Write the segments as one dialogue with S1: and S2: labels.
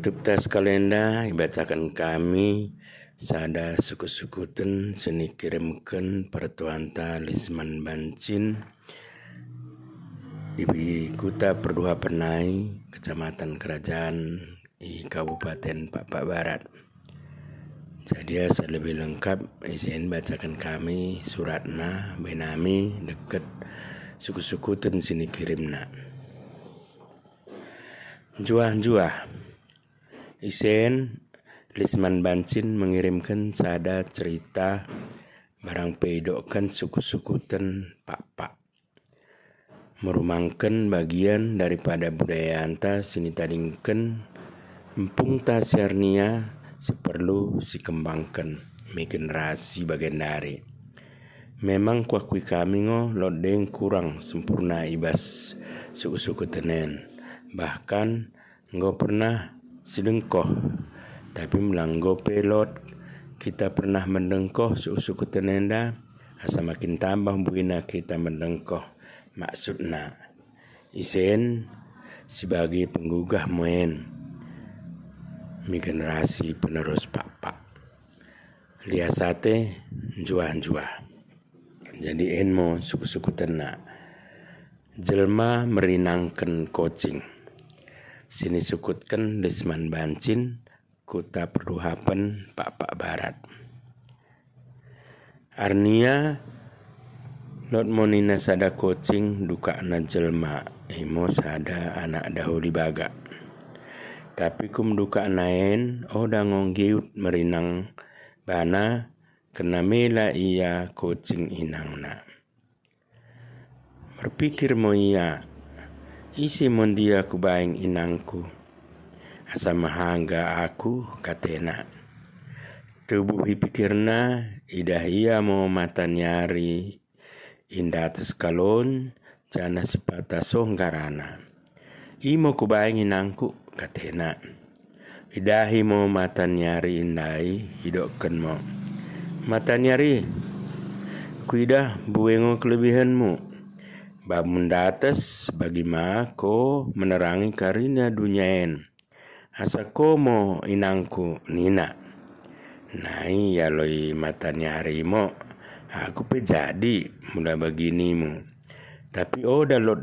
S1: Tutup tas kalenda ibacakan kami sada suku-sukuten suku seni kirimkan pertuanta Lisman Bancin ibi Kuta Perdua Penai, Kecamatan Kerajaan di Kabupaten Pak Barat. Jadi saya lebih lengkap izin bacakan kami suratna benami deket suku-suku ten sini kirimna. Juah-juah. Isen Lisman Bansin mengirimkan sada cerita barang pedokan suku-suku ten pak-pak. Merumangkan bagian daripada budaya anta sini tadingken empung tasyarnia seperlu si kembangkan mi generasi bagian dari. Memang kuakui kami ngo lodeng kurang sempurna ibas suku-suku tenen. Bahkan nggak pernah selengkoh tapi melanggo pelot kita pernah mendengkoh suku tenenda asa makin tambah buina kita mendengkoh maksudna isen sebagai penggugah muen generasi penerus papa. liasate jua-jua jadi enmo suku-suku ternak jelma merinangkan kucing Sini sukutkan Desman Bancin, Kuta Perduhapen, Pak-Pak Barat. Arnia Lot monina sada kucing duka na jelma emo sada anak dahuli baga. Tapi kum duka naen dangong ngonggiut merinang bana kena mela ia kucing inangna. Berpikir mo iya isi mundia kubaing inangku asa mahangga aku katena tubuh pikirna idah ia mau mata nyari indah kalon jana sepata songgarana imo kubaing inangku katena idahi mau mata nyari indai hidokkan mo. mata nyari kuidah buengo kelebihanmu Bamundates bagi mako menerangi karina dunyaen. Asa mo inangku nina. Nai yaloi matanya harimo. Aku pejadi muda beginimu. Tapi oda lot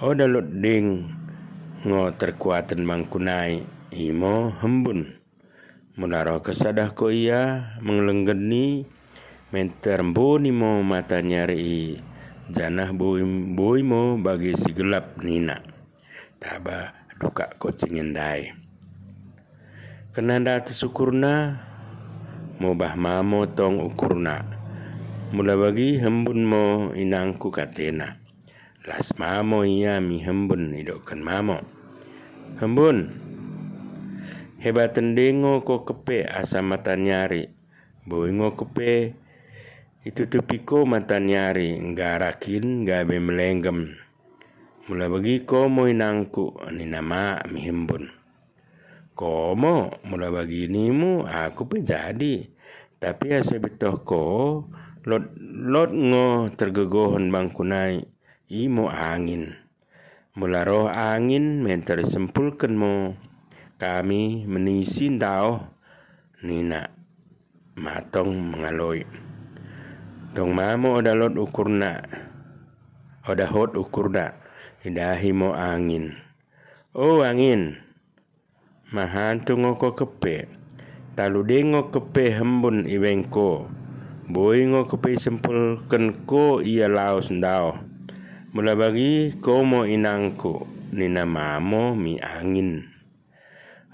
S1: oda lot ding ngo terkuatan mangkunai imo hembun. Munaro kesadah ko ia mengelenggeni mentermbuni mo matanya ri janah boimo bagi si gelap nina taba duka kucing endai kenanda mo mubah mamo tong ukurna mula bagi hembun mo inangku katena las mamo iya mi hembun idokkan mamo hembun hebat tendengo ko kepe asa mata nyari boingo kepe Itutupiko matanyari ngarakin gabe melenggem. Mula mo inangku, ni nama mihimbun. mo, mula nimo aku pejadi. Tapi asa ko, lot lot ngo tergegohon bangkunai imo angin. Mula roh angin mentar sempulkan mo. Kami menisin tau nina matong mengaloi. Tong mamo oda lot ukurna Oda hot ukurna Idahi mo angin Oh angin Mahantu ngoko kepe Talu dengo kepe hembun iwengko boi ngo kepe sempul kenko ia laos ndao Mula bagi komo inangku Nina mamo mi angin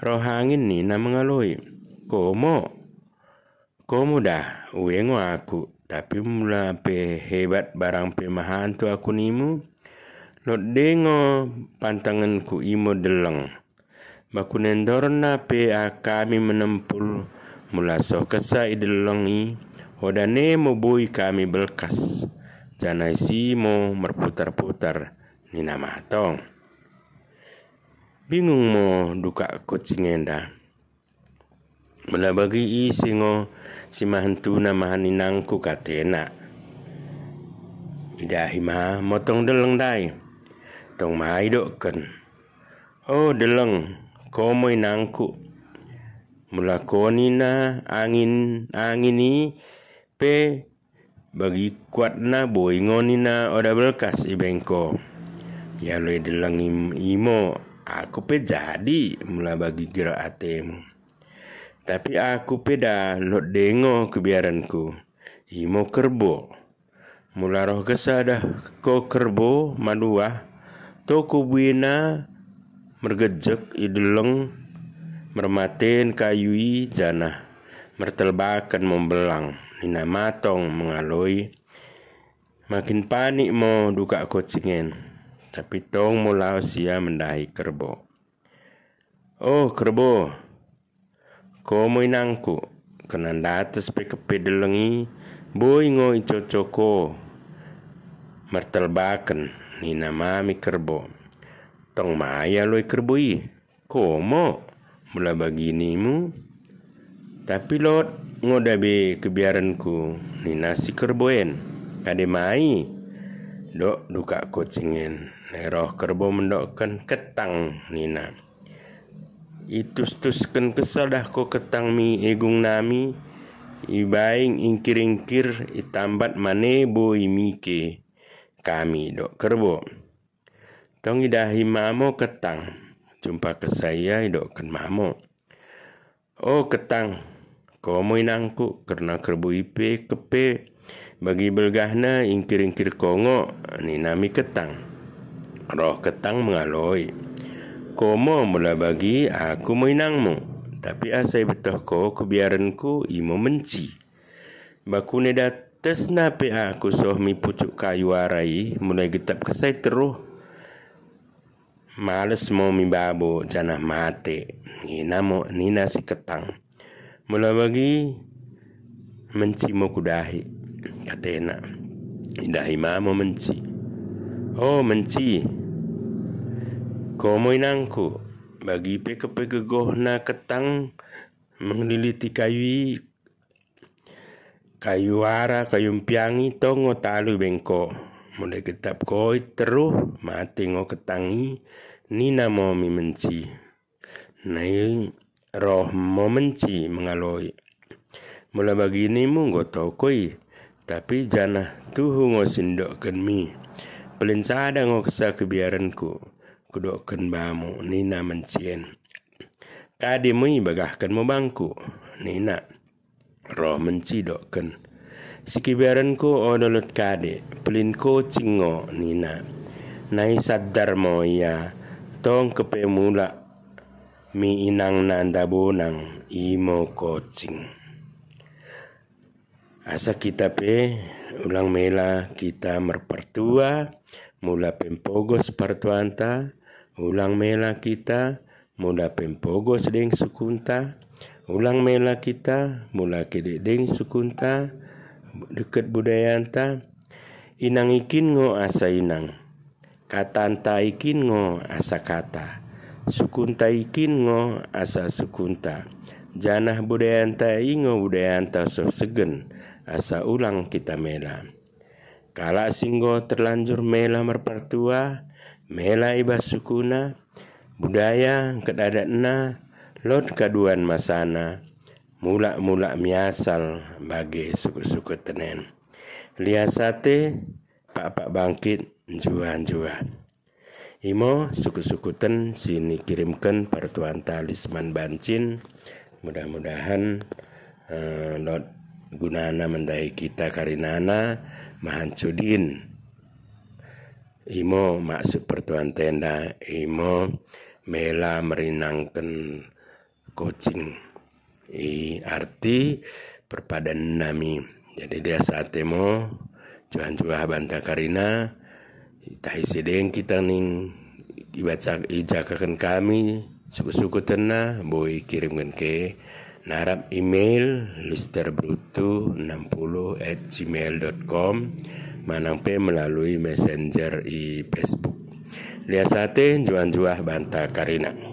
S1: Roh angin nina mengalui Komo ko mudah uengo aku tapi mula pe hebat barang pe mahantu aku nimu lot dengo pantangan ku imo deleng makunendorna pe kami menempul mula so kesa idelongi hodane mo boy kami belkas janai mo merputar-putar nina matong bingung mo duka kucingenda Mula bagi i singo si mahantuna ku katena. Idahi ma motong deleng dai. Tong mahaidokken. Oh deleng, komoy nangku. konina angin angin angini pe bagi kuatna boingonina oda belkas ibengko. Ya lo deleng imo, aku pe jadi mula bagi gerak atemu. Tapi aku peda lo dengo kebiaranku. Imo kerbo. Mula roh kesadah ko kerbo manuah. Toko buina mergejek ideleng mermaten kayui jana. Mertelbakan membelang. Nina matong mengaloi. Makin panik mo duka kocingen. Tapi tong mula usia mendahi kerbo. Oh kerbo, Komo inangku kenan datas pikepedelengi boy ngoi cocoko baken ni nama kerbo tong maya loi kerboi komo mula baginimu tapi lot dabe kebiaranku ni nasi kerboen kade mai dok duka kucingin neroh kerbo mendokkan ketang ni nina itus kesal kesadah ko ketang mi egung nami ibaing ingkir-ingkir itambat mane boi ke kami dok kerbo tong idahi mamo ketang jumpa ke saya dok ken mamo oh ketang komo inangku karena kerbo ipe kepe bagi belgahna ingkir-ingkir kongo ni nami ketang roh ketang mengaloi komo mula bagi aku mainangmu, tapi asai betah ko kebiaranku imo menci Baku ne dates nape aku soh mi pucuk kayu arai mulai getap kesai teruh males mau mi babo jana mate nina namo nina si ketang mula bagi menci mo kudahi katena idahi mo menci oh menci Komoy nangko bagi peke-peke goh na ketang mengeliliti kayu kayu ara kayu piangi tongo talu bengko mulai ketap koi teruh mati ngo ketangi nina momi menci nai roh mo menci mengaloi mula bagi mu ngo koi tapi jana tuhu ngo sindok kenmi pelin sada ngo kesa kebiaranku ken bamu Nina mencien kadi mui mu bangku, Nina roh mencidoken ku odolut kade ku cingo Nina nai sadar mo moya tong kepe mula mi inang nanda bonang imo kocing asa kita pe ulang mela kita merpertua mula pempogos pertuanta ulang mela kita mula pempogo sedeng sukunta ulang mela kita mula kedek sukunta deket budayanta inang ikin ngo asa inang katanta ikin ngo asa kata sukunta ikin ngo asa sukunta janah budayanta ingo budayanta so segen asa ulang kita mela kala singgo terlanjur mela merpertua mela iba sukuna budaya kedadakna lot kaduan masana mula-mula miasal bagi suku-suku tenen liasate pak-pak bangkit jua-jua Imo suku-suku ten sini kirimkan pertuan talisman bancin mudah-mudahan uh, lot gunana mendai kita karinana mahancudin Imo maksud pertuan tenda, imo mela merinangkan kucing. I arti perpadan nami. Jadi dia saat temo cuan cuah banta karina tahi sedeng kita ning ibaca ijakakan kami suku-suku tena boy kirimkan ke narap email listerbrutu60 at gmail.com Manang P melalui Messenger i Facebook. Lihat sate juan juah banta karina.